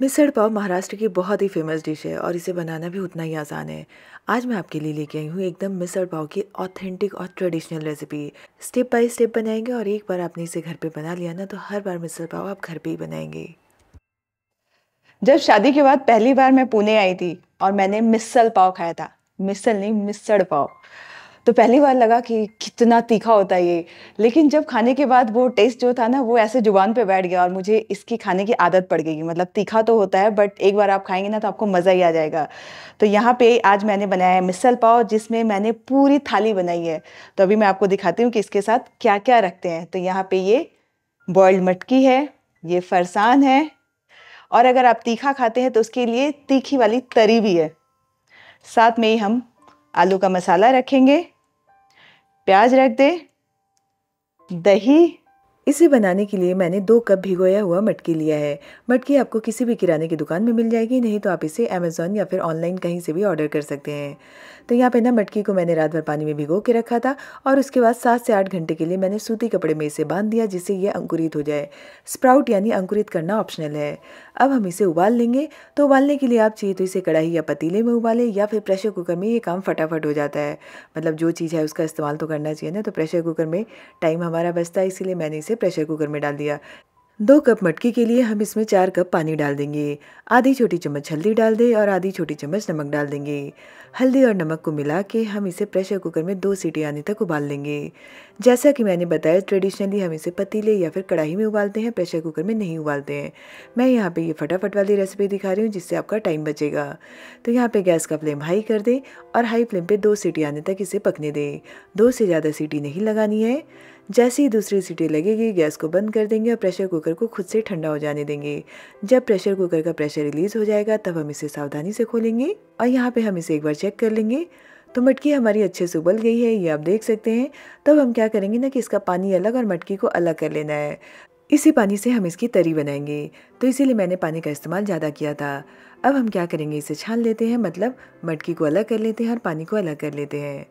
मिसड़ पाव महाराष्ट्र की बहुत ही famous dish है और इसे बनाना भी उतना ही आसान है आज मैं आपके लिए लेके आई हूँ एकदम मिसड़ पाव की ऑथेंटिक और traditional recipe step by step बनाएंगे और एक बार आपने इसे घर पे बना लिया ना तो हर बार मिसड़ पाव आप घर पे ही बनाएंगे जब शादी के बाद पहली बार मैं पुणे आई थी और मैंने मिसल पाव खाया था मिसल नहीं मिसड़ पाव तो पहली बार लगा कि कितना तीखा होता है ये लेकिन जब खाने के बाद वो टेस्ट जो था ना वो ऐसे जुबान पे बैठ गया और मुझे इसकी खाने की आदत पड़ गई मतलब तीखा तो होता है बट एक बार आप खाएंगे ना तो आपको मज़ा ही आ जाएगा तो यहाँ पे आज मैंने बनाया है मिसल पाव जिसमें मैंने पूरी थाली बनाई है तो अभी मैं आपको दिखाती हूँ कि इसके साथ क्या क्या रखते हैं तो यहाँ पर ये बॉयल्ड मटकी है ये फरसान है और अगर आप तीखा खाते हैं तो उसके लिए तीखी वाली तरी भी है साथ में ही हम आलू का मसाला रखेंगे प्याज रख दें दही इसे बनाने के लिए मैंने दो कप भिगोया हुआ मटकी लिया है मटकी आपको किसी भी किराने की दुकान में मिल जाएगी नहीं तो आप इसे अमेजोन या फिर ऑनलाइन कहीं से भी ऑर्डर कर सकते हैं तो यहाँ पे ना मटकी को मैंने रात भर पानी में भिगो के रखा था और उसके बाद सात से आठ घंटे के लिए मैंने सूती कपड़े में इसे बांध दिया जिससे यह अंकुरित हो जाए स्प्राउट यानी अंकुरित करना ऑप्शनल है अब हम इसे उबाल लेंगे तो उबालने के लिए आप चाहिए तो इसे कढ़ाई या पतीले में उबालें या फिर प्रेशर कुकर में ये काम फटाफट हो जाता है मतलब जो चीज़ है उसका इस्तेमाल तो करना चाहिए ना तो प्रेशर कुकर में टाइम हमारा बचता है इसीलिए मैंने इसे प्रेशर कुकर में डाल दिया दो कप मटकी के लिए हम इसमें चार कप पानी डाल देंगे आधी छोटी चम्मच हल्दी डाल दें और आधी छोटी चम्मच नमक डाल देंगे हल्दी और नमक को मिला के हम इसे प्रेशर कुकर में दो सीटी आने तक उबाल लेंगे जैसा कि मैंने बताया ट्रेडिशनली हम इसे पतीले या फिर कढ़ाई में उबालते हैं प्रेशर कुकर में नहीं उबालते हैं मैं यहाँ पर ये फटाफट वाली रेसिपी दिखा रही हूँ जिससे आपका टाइम बचेगा तो यहाँ पर गैस का फ्लेम हाई कर दें और हाई फ्लेम पर दो सीटी आने तक इसे पकने दें दो से ज़्यादा सीटी नहीं लगानी है जैसे ही दूसरी सीटी लगेगी गैस को बंद कर देंगे और प्रेशर कुकर को खुद से ठंडा हो जाने देंगे जब प्रेशर कुकर का प्रेशर रिलीज़ हो जाएगा तब हम इसे सावधानी से खोलेंगे और यहाँ पे हम इसे एक बार चेक कर लेंगे तो मटकी हमारी अच्छे से उबल गई है ये आप देख सकते हैं तब हम क्या करेंगे ना कि इसका पानी अलग और मटकी को अलग कर लेना है इसी पानी से हम इसकी तरी बनाएंगे तो इसीलिए मैंने पानी का इस्तेमाल ज़्यादा किया था अब हम क्या करेंगे इसे छान लेते हैं मतलब मटकी को अलग कर लेते हैं और पानी को अलग कर लेते हैं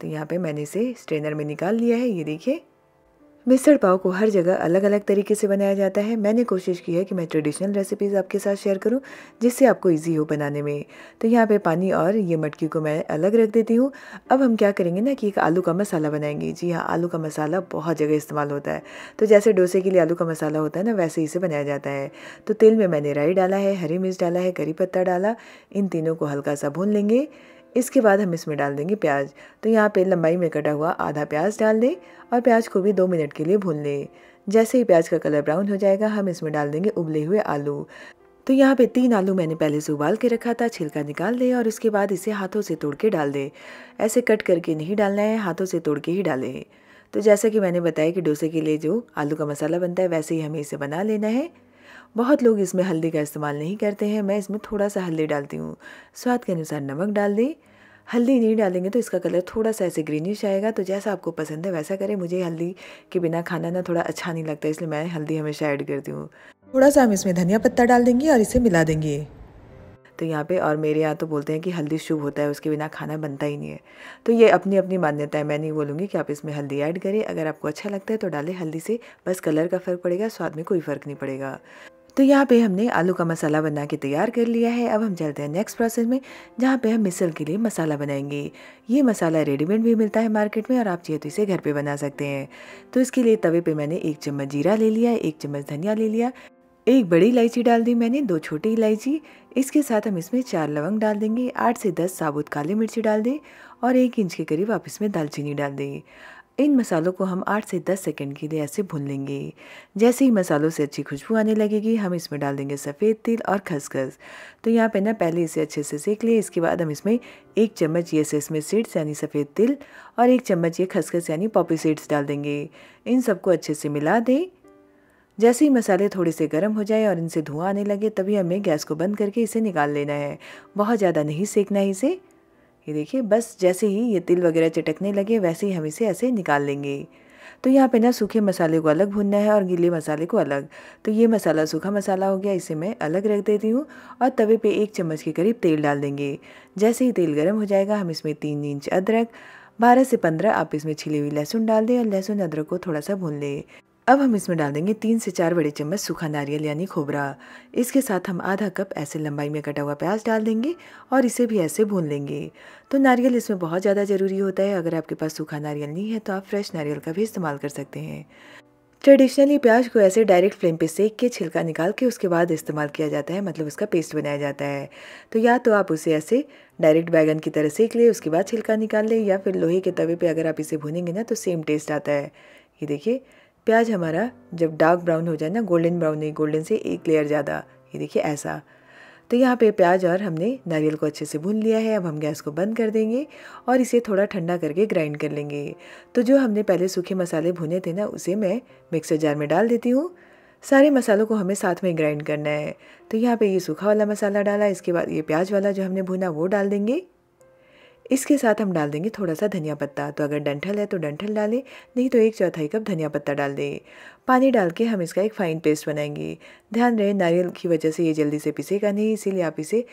तो यहाँ पे मैंने इसे स्ट्रेनर में निकाल लिया है ये देखिए मिसल पाव को हर जगह अलग अलग तरीके से बनाया जाता है मैंने कोशिश की है कि मैं ट्रेडिशनल रेसिपीज़ आपके साथ शेयर करूं जिससे आपको इजी हो बनाने में तो यहाँ पे पानी और ये मटकी को मैं अलग रख देती हूँ अब हम क्या करेंगे ना कि एक आलू का मसाला बनाएंगे जी हाँ आलू का मसाला बहुत जगह इस्तेमाल होता है तो जैसे डोसे के लिए आलू का मसाला होता है ना वैसे ही बनाया जाता है तो तेल में मैंने राई डाला है हरी मिर्च डाला है करी पत्ता डाला इन तीनों को हल्का सा भून लेंगे इसके बाद हम इसमें डाल देंगे प्याज तो यहाँ पे लंबाई में कटा हुआ आधा प्याज डाल दें और प्याज को भी दो मिनट के लिए भून लें जैसे ही प्याज का कलर ब्राउन हो जाएगा हम इसमें डाल देंगे उबले हुए आलू तो यहाँ पे तीन आलू मैंने पहले से उबाल के रखा था छिलका निकाल दें और इसके बाद इसे हाथों से तोड़ के डाल दें ऐसे कट करके नहीं डालना है हाथों से तोड़ के ही डालें तो जैसा कि मैंने बताया कि डोसे के लिए जो आलू का मसाला बनता है वैसे ही हमें इसे बना लेना है बहुत लोग इसमें हल्दी का इस्तेमाल नहीं करते हैं मैं इसमें थोड़ा सा हल्दी डालती हूँ स्वाद के अनुसार नमक डाल दें हल्दी नहीं डालेंगे तो इसका कलर थोड़ा सा ऐसे ग्रीनिश आएगा तो जैसा आपको पसंद है वैसा करें मुझे हल्दी के बिना खाना ना थोड़ा अच्छा नहीं लगता इसलिए मैं हल्दी हमेशा ऐड करती हूँ थोड़ा सा हम इसमें धनिया पत्ता डाल देंगे और इसे मिला देंगे तो यहाँ पे और मेरे यहाँ तो बोलते हैं कि हल्दी शुभ होता है उसके बिना खाना बनता ही नहीं है तो ये अपनी अपनी मान्यता है मैं नहीं बोलूँगी कि आप इसमें हल्दी ऐड करें अगर आपको अच्छा लगता है तो डालें हल्दी से बस कलर का फ़र्क पड़ेगा स्वाद में कोई फ़र्क नहीं पड़ेगा तो यहाँ पे हमने आलू का मसाला बना के तैयार कर लिया है अब हम चलते हैं नेक्स्ट प्रोसेस में जहाँ पे हम मिसल के लिए मसाला बनाएंगे ये मसाला रेडीमेड भी मिलता है मार्केट में और आप चाहे तो इसे घर पे बना सकते हैं तो इसके लिए तवे पे मैंने एक चम्मच जीरा ले लिया एक चम्मच धनिया ले लिया एक बड़ी इलायची डाल दी मैंने दो छोटी इलायची इसके साथ हम इसमें चार लवंग डाल देंगे आठ से दस साबुत काली मिर्ची डाल दें और एक इंच के करीब आप इसमें दालचीनी डाल दें इन मसालों को हम आठ से दस सेकेंड के लिए ऐसे भून लेंगे जैसे ही मसालों से अच्छी खुशबू आने लगेगी हम इसमें डाल देंगे सफ़ेद तिल और खसखस तो यहाँ पे ना पहले इसे अच्छे से सेक लिए इसके बाद हम इसमें एक चम्मच ये से सीड्स यानी सफ़ेद तिल और एक चम्मच ये खसखस यानी पॉपी सीड्स डाल देंगे इन सबको अच्छे से मिला दें जैसे ही मसाले थोड़े से गर्म हो जाए और इनसे धुआं आने लगे तभी हमें गैस को बंद करके इसे निकाल लेना है बहुत ज़्यादा नहीं सेकना है इसे ये देखिए बस जैसे ही ये तिल वगैरह चटकने लगे वैसे ही हम इसे ऐसे निकाल लेंगे तो यहाँ पे ना सूखे मसाले को अलग भुनना है और गीले मसाले को अलग तो ये मसाला सूखा मसाला हो गया इसे मैं अलग रख देती हूँ और तवे पे एक चम्मच के करीब तेल डाल देंगे जैसे ही तेल गर्म हो जाएगा हम इसमें तीन इंच अदरक बारह से पंद्रह आप इसमें छिली हुई लहसुन डाल दें और लहसुन अदरक को थोड़ा सा भून लें अब हम इसमें डाल देंगे तीन से चार बड़े चम्मच सूखा नारियल यानी खोबरा इसके साथ हम आधा कप ऐसे लंबाई में कटा हुआ प्याज डाल देंगे और इसे भी ऐसे भून लेंगे तो नारियल इसमें बहुत ज़्यादा ज़रूरी होता है अगर आपके पास सूखा नारियल नहीं है तो आप फ्रेश नारियल का भी इस्तेमाल कर सकते हैं ट्रेडिशनली प्याज को ऐसे डायरेक्ट फ्लेम पे सेक के छिलका निकाल के उसके बाद इस्तेमाल किया जाता है मतलब उसका पेस्ट बनाया जाता है तो या तो आप उसे ऐसे डायरेक्ट बैगन की तरह सेक ले उसके बाद छिलका निकाल लें या फिर लोहे के तवे पे अगर आप इसे भुनेंगे ना तो सेम टेस्ट आता है ये देखिए प्याज हमारा जब डार्क ब्राउन हो जाए ना गोल्डन ब्राउन नहीं गोल्डन से एक लेयर ज़्यादा ये देखिए ऐसा तो यहाँ पे प्याज और हमने नारियल को अच्छे से भून लिया है अब हम गैस को बंद कर देंगे और इसे थोड़ा ठंडा करके ग्राइंड कर लेंगे तो जो हमने पहले सूखे मसाले भुने थे ना उसे मैं मिक्सर जार में डाल देती हूँ सारे मसालों को हमें साथ में ग्राइंड करना है तो यहाँ पे ये सूखा वाला मसाला डाला इसके बाद ये प्याज वाला जो हमने भुना वो डाल देंगे इसके साथ हम डाल देंगे थोड़ा सा धनिया पत्ता तो अगर डंठल है तो डंठल डालें नहीं तो एक चौथाई कप धनिया पत्ता डाल दें पानी डाल के हम इसका एक फ़ाइन पेस्ट बनाएंगे ध्यान रहे नारियल की वजह से ये जल्दी से पिसेगा नहीं इसीलिए आप इसे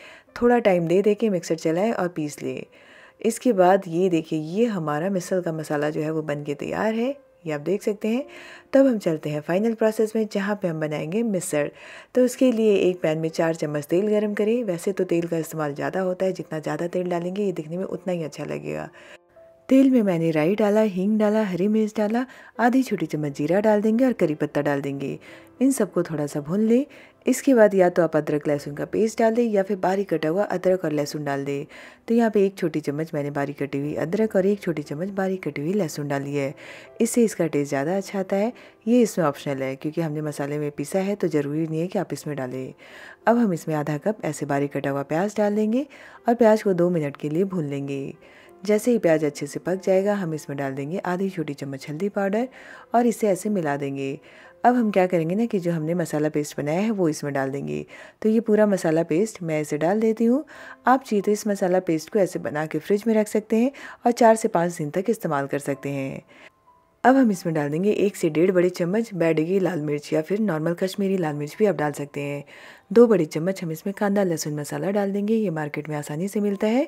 थोड़ा टाइम दे दे के मिक्सर चलाएँ और पीस लें इसके बाद ये देखिए ये हमारा मिसल का मसाला जो है वो बन के तैयार है ये आप देख सकते हैं तब हम चलते हैं फाइनल प्रोसेस में जहाँ पे हम बनाएंगे मिसर तो उसके लिए एक पैन में चार चम्मच तेल गरम करें वैसे तो तेल का इस्तेमाल ज़्यादा होता है जितना ज़्यादा तेल डालेंगे ये दिखने में उतना ही अच्छा लगेगा तेल में मैंने राई डाला हींग डाला हरी मिर्च डाला आधी छोटी चम्मच जीरा डाल देंगे और करी पत्ता डाल देंगे इन सबको थोड़ा सा भून लें इसके बाद या तो आप अदरक लहसुन का पेस्ट डाल दें या फिर बारीक कटा हुआ अदरक और लहसुन डाल दें तो यहाँ पे एक छोटी चम्मच मैंने बारीक कटी हुई अदरक और एक छोटी चम्मच बारीक कटी हुई लहसुन डाली है इससे इसका टेस्ट ज़्यादा अच्छा आता है ये इसमें ऑप्शनल है क्योंकि हमने मसाले में पीसा है तो ज़रूरी नहीं है कि आप इसमें डालें अब हम इसमें आधा कप ऐसे बारीक कटा हुआ प्याज डाल देंगे और प्याज को दो मिनट के लिए भून लेंगे जैसे ही प्याज अच्छे से पक जाएगा हम इसमें डाल देंगे आधी छोटी चम्मच हल्दी पाउडर और इसे ऐसे मिला देंगे अब हम क्या करेंगे ना कि जो हमने मसाला पेस्ट बनाया है वो इसमें डाल देंगे तो ये पूरा मसाला पेस्ट मैं ऐसे डाल देती हूँ आप चाहिए तो इस मसाला पेस्ट को ऐसे बना के फ्रिज में रख सकते हैं और चार से पाँच दिन तक इस्तेमाल कर सकते हैं अब हम इसमें डाल देंगे एक से डेढ़ बड़े चम्मच बैडगी लाल मिर्च या फिर नॉर्मल कश्मीरी लाल मिर्च भी आप डाल सकते हैं दो बड़े चम्मच हम इसमें कांदा लहसुन मसाला डाल देंगे ये मार्केट में आसानी से मिलता है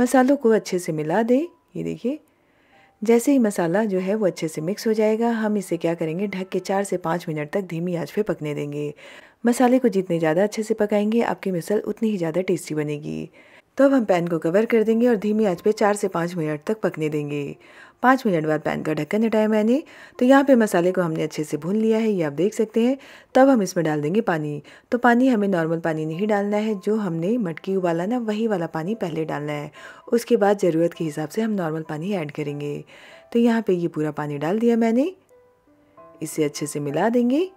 मसालों को अच्छे से मिला दें ये देखिए जैसे ही मसाला जो है वो अच्छे से मिक्स हो जाएगा हम इसे क्या करेंगे ढक के चार से पाँच मिनट तक धीमी आंच पे पकने देंगे मसाले को जितने ज़्यादा अच्छे से पकाएंगे आपकी मिसल उतनी ही ज़्यादा टेस्टी बनेगी तो अब हम पैन को कवर कर देंगे और धीमी आंच पे चार से पाँच मिनट तक पकने देंगे पाँच मिनट बाद पैन का ढक्कन हटाया मैंने तो यहाँ पे मसाले को हमने अच्छे से भून लिया है ये आप देख सकते हैं तब हम इसमें डाल देंगे पानी तो पानी हमें नॉर्मल पानी नहीं डालना है जो हमने मटकी उबाला ना वही वाला पानी पहले डालना है उसके बाद ज़रूरत के हिसाब से हम नॉर्मल पानी ऐड करेंगे तो यहाँ पर ये पूरा पानी डाल दिया मैंने इसे अच्छे से मिला देंगे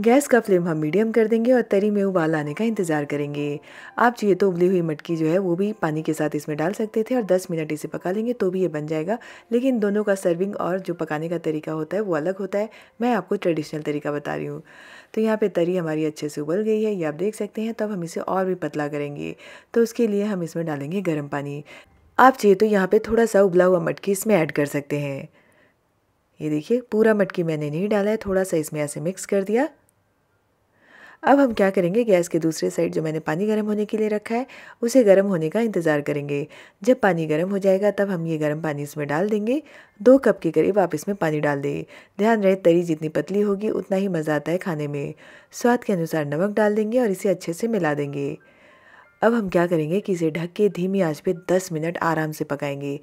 गैस का फ्लेम हम मीडियम कर देंगे और तरी में उबाल आने का इंतज़ार करेंगे आप चाहिए तो उबली हुई मटकी जो है वो भी पानी के साथ इसमें डाल सकते थे और 10 मिनट इसे पका लेंगे तो भी ये बन जाएगा लेकिन दोनों का सर्विंग और जो पकाने का तरीका होता है वो अलग होता है मैं आपको ट्रेडिशनल तरीका बता रही हूँ तो यहाँ पर तरी हमारी अच्छे से उबल गई है ये आप देख सकते हैं तब हम इसे और भी पतला करेंगे तो उसके लिए हम इसमें डालेंगे गर्म पानी आप चाहिए तो यहाँ पर थोड़ा सा उबला हुआ मटकी इसमें ऐड कर सकते हैं ये देखिए पूरा मटकी मैंने नहीं डाला है थोड़ा सा इसमें ऐसे मिक्स कर दिया अब हम क्या करेंगे गैस के दूसरे साइड जो मैंने पानी गर्म होने के लिए रखा है उसे गर्म होने का इंतज़ार करेंगे जब पानी गर्म हो जाएगा तब हम ये गर्म पानी इसमें डाल देंगे दो कप के करीब आप इसमें पानी डाल दें ध्यान रहे तरी जितनी पतली होगी उतना ही मज़ा आता है खाने में स्वाद के अनुसार नमक डाल देंगे और इसे अच्छे से मिला देंगे अब हम क्या करेंगे कि इसे ढक के धीमी आँच पे दस मिनट आराम से पकाएंगे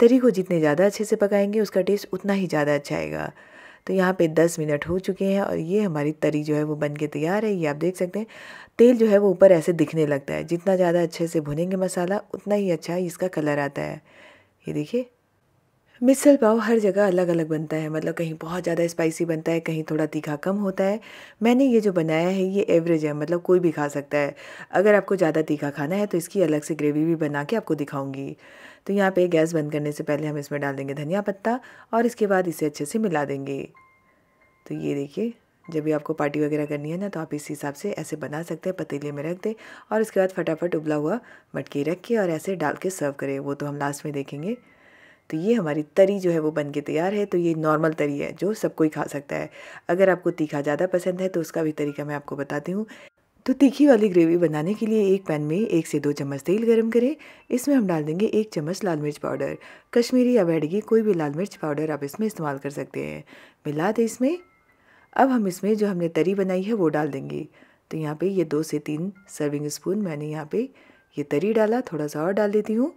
तरी को जितने ज़्यादा अच्छे से पकाएंगे उसका टेस्ट उतना ही ज़्यादा अच्छा आएगा तो यहाँ पे दस मिनट हो चुके हैं और ये हमारी तरी जो है वो बन के तैयार है ये आप देख सकते हैं तेल जो है वो ऊपर ऐसे दिखने लगता है जितना ज़्यादा अच्छे से भुनेंगे मसाला उतना ही अच्छा इसका कलर आता है ये देखिए मिसल पाव हर जगह अलग अलग बनता है मतलब कहीं बहुत ज़्यादा स्पाइसी बनता है कहीं थोड़ा तीखा कम होता है मैंने ये जो बनाया है ये एवरेज है मतलब कोई भी खा सकता है अगर आपको ज़्यादा तीखा खाना है तो इसकी अलग से ग्रेवी भी बना के आपको दिखाऊंगी तो यहाँ पे गैस बंद करने से पहले हम इसमें डाल देंगे धनिया पत्ता और इसके बाद इसे अच्छे से मिला देंगे तो ये देखिए जब भी आपको पार्टी वगैरह करनी है ना तो आप इस हिसाब से ऐसे बना सकते हैं पतीले में रख दे और इसके बाद फटाफट उबला हुआ मटके रख के और ऐसे डाल के सर्व करें वो तो हम लास्ट में देखेंगे तो ये हमारी तरी जो है वो बन के तैयार है तो ये नॉर्मल तरी है जो सब कोई खा सकता है अगर आपको तीखा ज़्यादा पसंद है तो उसका भी तरीका मैं आपको बताती हूँ तो तीखी वाली ग्रेवी बनाने के लिए एक पैन में एक से दो चम्मच तेल गरम करें इसमें हम डाल देंगे एक चम्मच लाल मिर्च पाउडर कश्मीरी या बैठगी कोई भी लाल मिर्च पाउडर आप इसमें इस्तेमाल कर सकते हैं मिला दें इसमें अब हम इसमें जो हमने तरी बनाई है वो डाल देंगे तो यहाँ पे ये दो से तीन सर्विंग स्पून मैंने यहाँ पे ये तरी डाला थोड़ा सा और डाल देती हूँ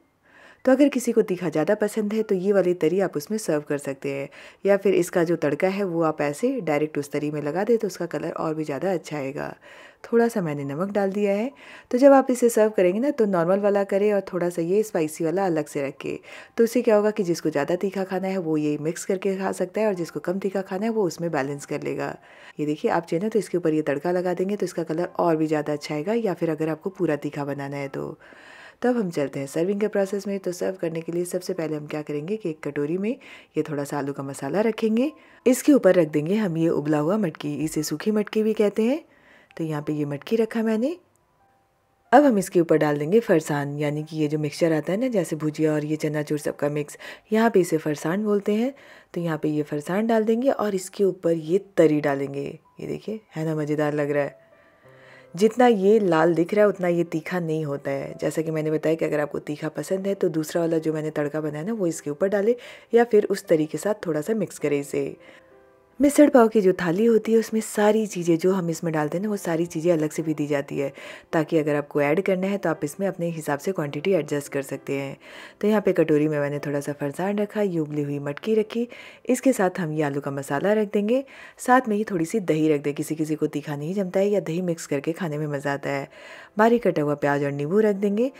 तो अगर किसी को तीखा ज़्यादा पसंद है तो ये वाली तरी आप उसमें सर्व कर सकते हैं या फिर इसका जो तड़का है वो आप ऐसे डायरेक्ट उस तरी में लगा दें तो उसका कलर और भी ज़्यादा अच्छा आएगा थोड़ा सा मैंने नमक डाल दिया है तो जब आप इसे सर्व करेंगे ना तो नॉर्मल वाला करें और थोड़ा सा ये स्पाइसी वाला अलग से रखें तो उससे क्या होगा कि जिसको ज़्यादा तीखा खाना है वो ये मिक्स करके खा सकता है और जिसको कम तीखा खाना है वो उसमें बैलेंस कर लेगा ये देखिए आप चाहें तो इसके ऊपर ये तड़का लगा देंगे तो इसका कलर और भी ज़्यादा अच्छा आएगा या फिर अगर आपको पूरा तीखा बनाना है तो तब हम चलते हैं सर्विंग के प्रोसेस में तो सर्व करने के लिए सबसे पहले हम क्या करेंगे कि एक कटोरी में ये थोड़ा सा आलू का मसाला रखेंगे इसके ऊपर रख देंगे हम ये उबला हुआ मटकी इसे सूखी मटकी भी कहते हैं तो यहाँ पर ये मटकी रखा मैंने अब हम इसके ऊपर डाल देंगे फरसान यानी कि ये जो मिक्सचर आता है ना जैसे भुजिया और ये चना चूर सबका मिक्स यहाँ पे इसे फरसान बोलते हैं तो यहाँ पे ये फरसान डाल देंगे और इसके ऊपर ये तरी डालेंगे ये देखिए है ना मज़ेदार लग रहा है जितना ये लाल दिख रहा है उतना ये तीखा नहीं होता है जैसा कि मैंने बताया कि अगर आपको तीखा पसंद है तो दूसरा वाला जो मैंने तड़का बनाया ना वो इसके ऊपर डालें या फिर उस तरीके साथ थोड़ा सा मिक्स करें इसे मिसड़ पाव की जो थाली होती है उसमें सारी चीज़ें जो हम इसमें डालते हैं ना वो सारी चीज़ें अलग से भी दी जाती है ताकि अगर आपको ऐड करना है तो आप इसमें अपने हिसाब से क्वांटिटी एडजस्ट कर सकते हैं तो यहाँ पे कटोरी में मैंने थोड़ा सा फरसान रखा ये उबली हुई मटकी रखी इसके साथ हम ये आलू का मसाला रख देंगे साथ में ही थोड़ी सी दही रख दें किसी किसी को तीखा नहीं जमता है या दही मिक्स करके खाने में मज़ा आता है बारीक कटा हुआ प्याज और नींबू रख देंगे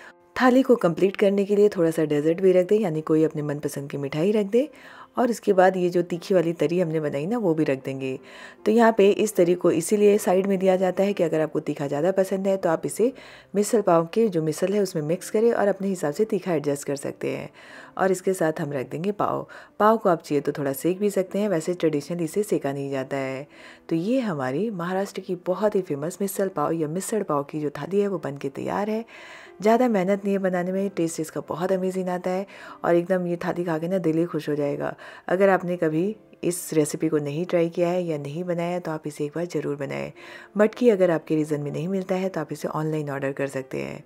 थाली को कंप्लीट करने के लिए थोड़ा सा डेजर्ट भी रख दें यानी कोई अपने मनपसंद की मिठाई रख दे और इसके बाद ये जो तीखी वाली तरी हमने बनाई ना वो भी रख देंगे तो यहाँ पे इस तरी को इसीलिए साइड में दिया जाता है कि अगर आपको तीखा ज़्यादा पसंद है तो आप इसे मिसल पाव के जो मिसल है उसमें मिक्स करें और अपने हिसाब से तीखा एडजस्ट कर सकते हैं और इसके साथ हम रख देंगे पाव पाव को आप चाहिए तो थोड़ा सेक भी सकते हैं वैसे ट्रेडिशनल इसे सेका नहीं जाता है तो ये हमारी महाराष्ट्र की बहुत ही फेमस मिसल पाव या मिसल पाव की जो थाली है वो बन के तैयार है ज़्यादा मेहनत नहीं है बनाने में टेस्ट इसका बहुत अमेजिंग आता है और एकदम ये थाली खा के ना दिल ही खुश हो जाएगा अगर आपने कभी इस रेसिपी को नहीं ट्राई किया है या नहीं बनाया है तो आप इसे एक बार ज़रूर बनाएं मटकी अगर आपके रीज़न में नहीं मिलता है तो आप इसे ऑनलाइन ऑर्डर कर सकते हैं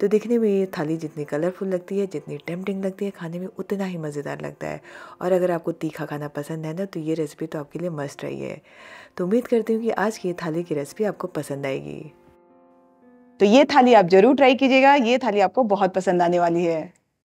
तो दिखने में ये थाली जितनी कलरफुल लगती है जितनी टेम्पटिंग लगती है खाने में उतना ही मज़ेदार लगता है और अगर आपको तीखा खाना पसंद है ना तो ये रेसिपी तो आपके लिए मस्ट रही है तो उम्मीद करती हूँ कि आज की ये थाली की रेसिपी आपको पसंद आएगी तो ये थाली आप ज़रूर ट्राई कीजिएगा ये थाली आपको बहुत पसंद आने वाली है